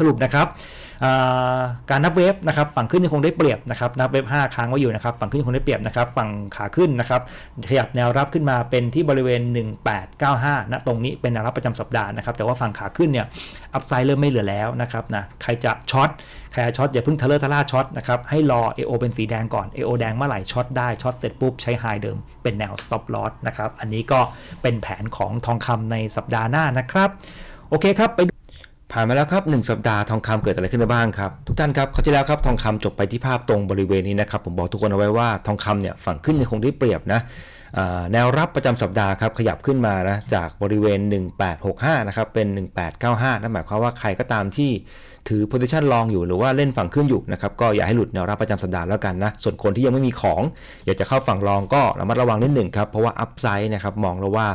สรุปนะครับการนับเวฟนะครับฝั่งขึ้นยังคงได้เปรียบนะครับนับเวฟ5ค้างไว้อยู่นะครับฝั่งขึ้นยังคงได้เปรียบนะครับฝั่งขาขึ้นนะครับขยับแนวรับขึ้นมาเป็นที่บริเวณ 1895นะตรงนี้เป็นแนวรับประจำสัปดาห์นะครับแต่ว่าฝั่งขาขึ้นเนี่ยอัพไซด์เริ่มไม่เหลือแล้วนะครับนะใครจะช็อตใครจะช็อตอย่าเพิ่งทะเลาะทะล่าช็อตนะครับให้รอ AO เป็นสีแดงก่อน AO แดงเมื่อไหร่ช็อตได้ช็อตเสร็จปุ๊บใช้ไฮเดิมเป็นแนว stop loss นะครับอันนี้ก็เป็นแผนของทองคำในสัปดาห์หน้านะครับโอเคครับไปผ่านมาแล้วครับ 1 สัปดาห์ทองคำเกิดอะไรขึ้นมาบ้างครับ ทุกท่านครับเขาที่แล้วครับทองคำจบไปที่ภาพตรงบริเวณนี้นะครับ ผมบอกทุกคนเอาไว้ว่าทองคำเนี่ยฝั่งขึ้นยังคงได้เปรียบนะแนวรับประจำสัปดาห์ครับ ขยับขึ้นมานะจากบริเวณ 1865นะครับเป็น 1895นั่นหมายความว่าใครก็ตามที่ถือโพซิชันลองอยู่หรือว่าเล่นฝั่งขึ้นอยู่นะครับก็อย่าให้หลุดแนวรับประจำสัปดาห์แล้วกันนะส่วนคนที่ยังไม่มีของ อยากจะเข้าฝั่งรองก็ระมัดระวังนิดหนึ่งครับเพราะว่าอัพไซด์นะครับมองแล้วว่า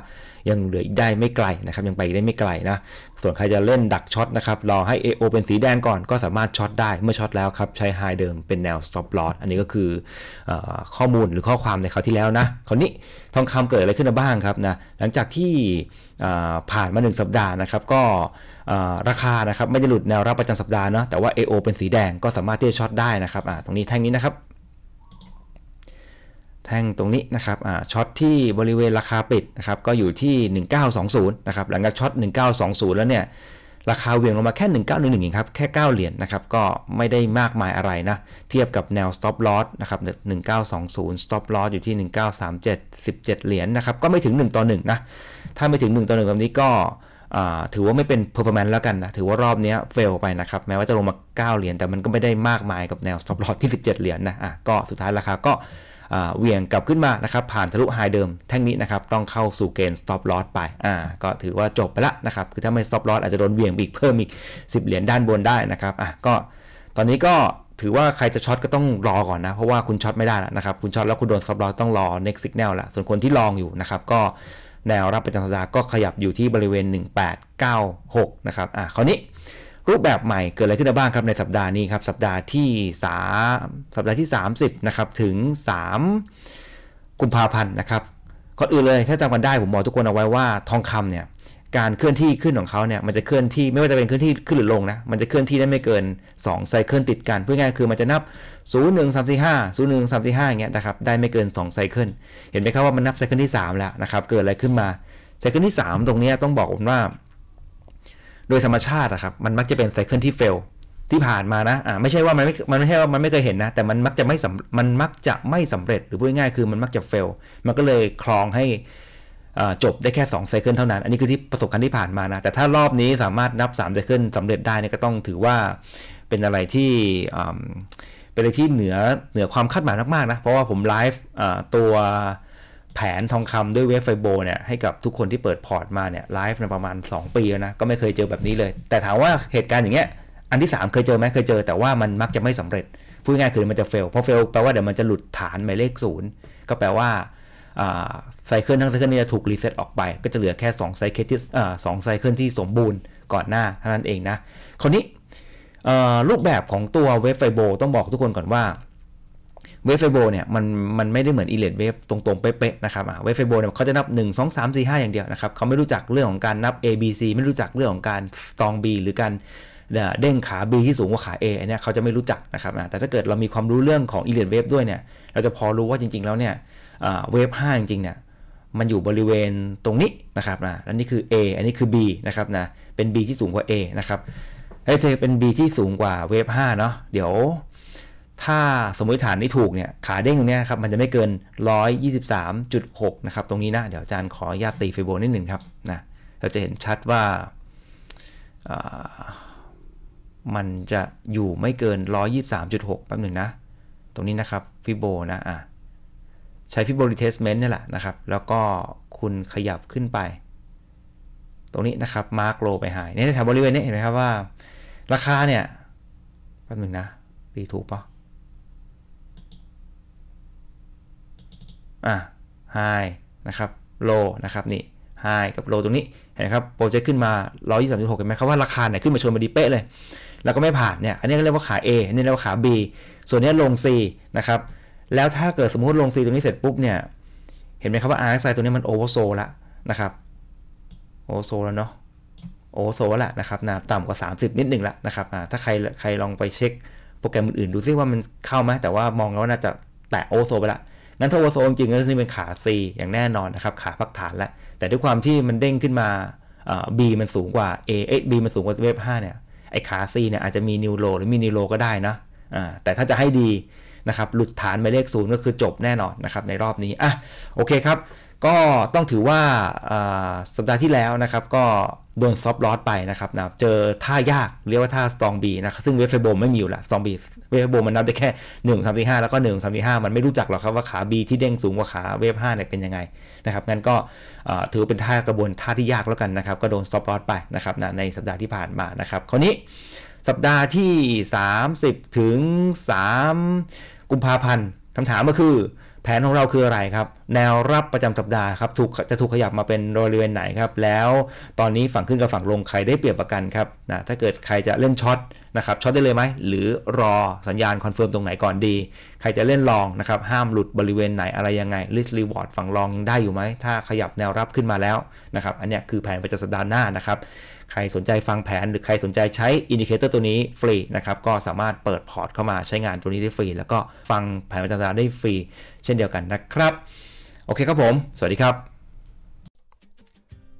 ยังเหลืออีกได้ไม่ไกลนะครับยังไปได้ไม่ไกลนะส่วนใครจะเล่นดักช็อตนะครับรอให้ AO เป็นสีแดงก่อนก็สามารถช็อตได้ เมื่อช็อตแล้วครับใช้ไฮเดิมเป็นแนว stop loss อันนี้ก็คืออข้อมูลหรือข้อความในคราวที่แล้วนะ คราวนี้ทองคำเกิดอะไรขึ้นบ้างครับนะหลังจากที่ผ่านมา 1 สัปดาห์นะครับ ก็ราคานะครับไม่ได้หลุดแนวรับประจำสัปดาห์นะแต่ว่า AO เป็นสีแดงก็สามารถที่จะช็อตได้นะครับตรงนี้แท่งนี้นะครับแท่งตรงนี้นะครับช็อตที่บริเวณราคาปิดนะครับก็อยู่ที่ 1920 นะครับหลังจากช็อต 1920 แล้วเนี่ย ราคาเวียงลงมาแค่ 1911 เองครับแค่ 9 เหรียญนนะครับก็ไม่ได้มากมายอะไรนะเทียบกับแนว stop loss นะครับ1920 stop loss อยู่ที่ 1937 17 เหรียญนนะครับก็ไม่ถึง 1 ต่อ 1 นะ ถ้าไม่ถึง1ต่อ 1 แบบนี้ก็ถือว่าไม่เป็น performance แล้วกันนะถือว่ารอบนี้เฟลไปนะครับแม้ว่าจะลงมา 9 เหรียญแต่มันก็ไม่ได้มากมายกับแนว stop loss ที่ 17 เหรียญนนะอ่ะก็สุดท้ายราคาก็เหวี่ยงกลับขึ้นมานะครับ ผ่านทะลุไฮเดิม แท่งนี้นะครับ ต้องเข้าสู่เกณฑ์ stop loss ไป อ่า ก็ถือว่าจบไปละนะครับ คือถ้าไม่ stop loss อาจจะโดนเหวี่ยงอีกเพิ่มอีก 10 เหรียญด้านบนได้นะครับ อ่ะก็ตอนนี้ก็ถือว่าใครจะช็อตก็ต้องรอก่อนนะ เพราะว่าคุณช็อตไม่ได้นะครับ คุณช็อตแล้วคุณโดนซับล็อต้องรอ next signal ละ ส่วนคนที่ลองอยู่นะครับ ก็แนวรับประจำสัปดาห์ก็ขยับอยู่ที่บริเวณ 1896นะครับ อ่ะคราวนี้รูปแบบใหม่เกิดอะไรขึ้นบ้างครับในสัปดาห์นี้ครับ สัปดาห์ที่ 3 สัปดาห์ที่ 30นะครับถึง3กุมภาพันธ์นะครับก่อนอื่นเลยถ้าจำกันได้ผมบอกทุกคนเอาไว้ว่าทองคำเนี่ยการเคลื่อนที่ขึ้นของเขาเนี่ยมันจะเคลื่อนที่ไม่ว่าจะเป็นเคลื่อนที่ขึ้นหรือลงนะมันจะเคลื่อนที่ได้ไม่เกิน 2 ไซเคิลติดกัน เพื่อง่ายคือมันจะนับ 0 1 3 4 5 0 1 3 4 5อย่างเงี้ยนะครับได้ไม่เกิน2ไซเคิลเห็นไหมครับว่ามันนับไซเคิลที่3แล้วนะครับเกิดอะไรขึ้นมาไซเคิลที่ 3 ตรงนี้ต้องบอกผมว่าโดยธรรมชาติอะครับมันมักจะเป็นไซเคิลที่เฟลที่ผ่านมานะอ่าไม่ใช่ว่ามันไม่มันไม่ใช่ว่ามันไม่เคยเห็นนะแต่มันมักจะไม่สำมันมักจะไม่สำเร็จหรือพูดง่ายๆคือมันมักจะเฟลมันก็เลยคลองให้จบได้แค่2ไซเคิลเท่านั้น อันนี้คือที่ประสบการณ์ที่ผ่านมานะแต่ถ้ารอบนี้สามารถนับ3ไซเคิลสำเร็จได้นี่ก็ต้องถือว่าเป็นอะไรที่เป็นอะไรที่เหนือเหนือความคาดหมายมากๆ นะ เพราะว่าผมไลฟ์ตัวแผนทองคำด้วยเวฟไฟโบเนี่ยให้กับทุกคนที่เปิดพอร์ตมาเนี่ยไลฟ์ในประมาณ 2 ปีแล้วนะก็ไม่เคยเจอแบบนี้เลย แต่ถามว่าเหตุการณ์อย่างเงี้ยอันที่ 3 เคยเจอไหมเคยเจอแต่ว่ามันมักจะไม่สำเร็จ พูดง่ายคือมันจะเฟลเพราะเฟลแปลว่าเดี๋ยวมันจะหลุดฐานหมายเลขศูนย์ก็แปลว่าไซเคิลทั้งไซเคิลนี้จะถูกรีเซ็ตออกไป ก็จะเหลือแค่2ไซเคิลที่สองไซเคิลที่สมบูรณ์ก่อนหน้าเท่านั้นเองนะคราวนี้รูปแบบของตัวเวฟไฟโบต้องบอกทุกคนก่อนว่าเวฟเฟโบเนี่ยมันมันไม่ได้เหมือนอิเล็เวฟตรงๆ เป๊ะๆนะครับเวฟเฟโบเนี่ยเขาจะนับ 1 2 3 4 5 อย่างเดียวนะครับเขาไม่รู้จักเรื่องของการนับ A B C ไม่รู้จักเรื่องของการสตอง B หรือการเด้งขา B ที่สูงกว่าขา A อันนี้เขาจะไม่รู้จักนะครับแต่ถ้าเกิดเรามีความรู้เรื่องของอิเล็เวฟด้วยเนี่ยเราจะพอรู้ว่าจริงๆแล้วเนี่ยเวฟ5จริงๆเนี่ยมันอยู่บริเวณตรงนี้นะครับนะอันนี้คือ A อันนี้คือ B นะครับนะเป็น B ที่สูงกว่า A นะครับเอ้ยเป็น B ที่สูงกว่าเวฟ5เนาะเดี๋ยวถ้าสมมติฐานนี้ถูกเนี่ย ขาเด้งตรงนี้นครับมันจะไม่เกิน 123.6 นะครับ ตรงนี้นะ เดี๋ยวอาจารย์ขออนุญาตตีฟฟโบนิดหนึ่งครับนะ เราจะเห็นชัดว่ามันจะอยู่ไม่เกิน 123.6แป๊บหนึ่งนะ ตรงนี้นะครับฟิโบนะอ่ะ ใช้ฟิโบรีเทสเมนต์นี่แหละนะครับ แล้วก็คุณขยับขึ้นไป ตรงนี้นะครับมาร์กโลไปหายในแถวบริเวณนี้เห็นไหมครับ ว่าราคาเนี่ยแป๊บหนึ่งนะ ตีถูกปะอ่ะ high นะครับ low นะครับนี่ high กับ low ตรงนี้ เห็นไหมครับโปรเจกต์ขึ้นมา 123.6 เห็นไหมครับ ว่าราคาเนี่ยขึ้นมาชนมาดีเป๊ะเลย แล้วก็ไม่ผ่านเนี่ย อันนี้เรียกว่าขา A อันนี้เรียกว่าขา B ส่วนนี้ลง C นะครับ แล้วถ้าเกิดสมมติลง C ตรงนี้เสร็จปุ๊บเนี่ย เห็นไหมครับว่า RSI ตัวนี้มันโอเวอร์โซละนะครับ โอเวอร์โซแล้วเนาะ โอเวอร์โซแหละนะครับนะต่ำกว่า 30 นิดหนึ่งละนะครับถ้าใครใครลองไปเช็คโปรแกรมอื่นๆ ดูซิว่ามันเข้าไหมแต่ว่ามองแล้วน่าจะแตะโอโซไปละนั้นเทวโซจริงก็จะเป็นขา C อย่างแน่นอนนะครับ ขาพักฐานแล้วแต่ด้วยความที่มันเด้งขึ้นมา B มันสูงกว่า A เอ๊ะ B มันสูงกว่าเวฟ 5 เนี่ยไอ้ขา C เนี่ยอาจจะมีนิวโรหรือมีนิวโรก็ได้นะแต่ถ้าจะให้ดีนะครับ หลุดฐานไปเลขศูนย์ก็คือจบแน่นอนนะครับในรอบนี้อ่ะโอเคครับก็ต้องถือว่าสัปดาห์ที่แล้วนะครับ ก็โดนซอฟลอสไปนะครับนะเจอท่ายากเรียกว่าท่าสตองบีนะซึ่งเวฟเฟโบมไม่มีอยู่ละสตองบีเวฟเฟโบมันนับได้แค่ 1 3 4 5แล้วก็ 1 3 4 5มันไม่รู้จักหรอกครับ ว่าขาบีที่เด้งสูงกว่าขาเวฟ5เนี่ยเป็นยังไงนะครับงั้นก็ถือเป็นท่ากระบวนท่าที่ยากแล้วกันนะครับ ก็โดนซอฟลอสไปนะครับนะในสัปดาห์ที่ผ่านมานะครับคราวนี้สัปดาห์ที่ 30ถึง3กุมภาพันธ์คำถามก็คือแผนของเราคืออะไรครับ แนวรับประจำสัปดาห์ครับถูกจะถูกขยับมาเป็นบริเวณไหนครับ แล้วตอนนี้ฝั่งขึ้นกับฝั่งลงใครได้เปรียบประกันครับนะถ้าเกิดใครจะเล่นช็อตนะครับช็อตได้เลยไหมหรือรอสัญญาณคอนเฟิร์มตรงไหนก่อนดี ใครจะเล่นลองนะครับห้ามหลุดบริเวณไหนอะไรยังไงลิสต์รีวอร์ดฝั่งลองยังได้อยู่ไหม ถ้าขยับแนวรับขึ้นมาแล้วนะครับอันนี้คือแผนประจำสัปดาห์หน้านะครับใครสนใจฟังแผนหรือใครสนใจใช้อินดิเคเตอร์ตัวนี้ฟรีนะครับก็สามารถเปิดพอร์ต เข้ามาใช้งานตัวนี้ได้ฟรี แล้วก็ฟังแผนประจำสัปดาห์ได้ฟรี เช่นเดียวกันนะครับ โอเคครับผม สวัสดีครับ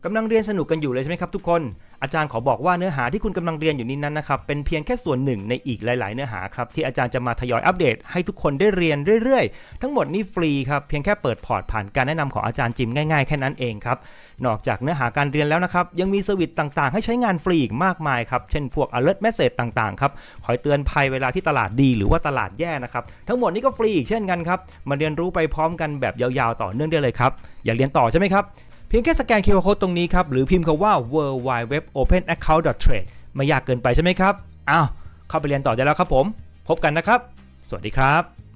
กำลังเรียนสนุกกันอยู่เลยใช่ไหมครับทุกคนอาจารย์ขอบอกว่าเนื้อหาที่คุณกำลังเรียนอยู่นี้นั้นนะครับเป็นเพียงแค่ส่วนหนึ่งในอีกหลาย ๆ เนื้อหาครับที่อาจารย์จะมาทยอยอัปเดตให้ทุกคนได้เรียนเรื่อย ๆ ทั้งหมดนี้ฟรีครับเพียงแค่เปิดพอร์ตผ่านการแนะนำของอาจารย์จิมง่าย ๆ แค่นั้นเองครับนอกจากเนื้อหาการเรียนแล้วนะครับยังมีสวิตต่าง ๆ ให้ใช้งานฟรีอีกมากมายครับเช่นพวก alert message ต่าง ๆ ครับคอยเตือนภัยเวลาที่ตลาดดีหรือว่าตลาดแย่นะครับทั้งหมดนี้ก็ฟรีอีกเช่นกันครับมาเรียนรู้ไปพร้อมกันแบบยาว ๆ ต่อเนื่องได้เลยครับอยากเรียนต่อใช่ไหมครับเพียงแค่สแกน QR Code ตรงนี้ครับ หรือพิมพ์คำว่า world wide web open account trade ไม่ยากเกินไปใช่ไหมครับ อ้าวเข้าไปเรียนต่อได้แล้วครับผม พบกันนะครับ สวัสดีครับ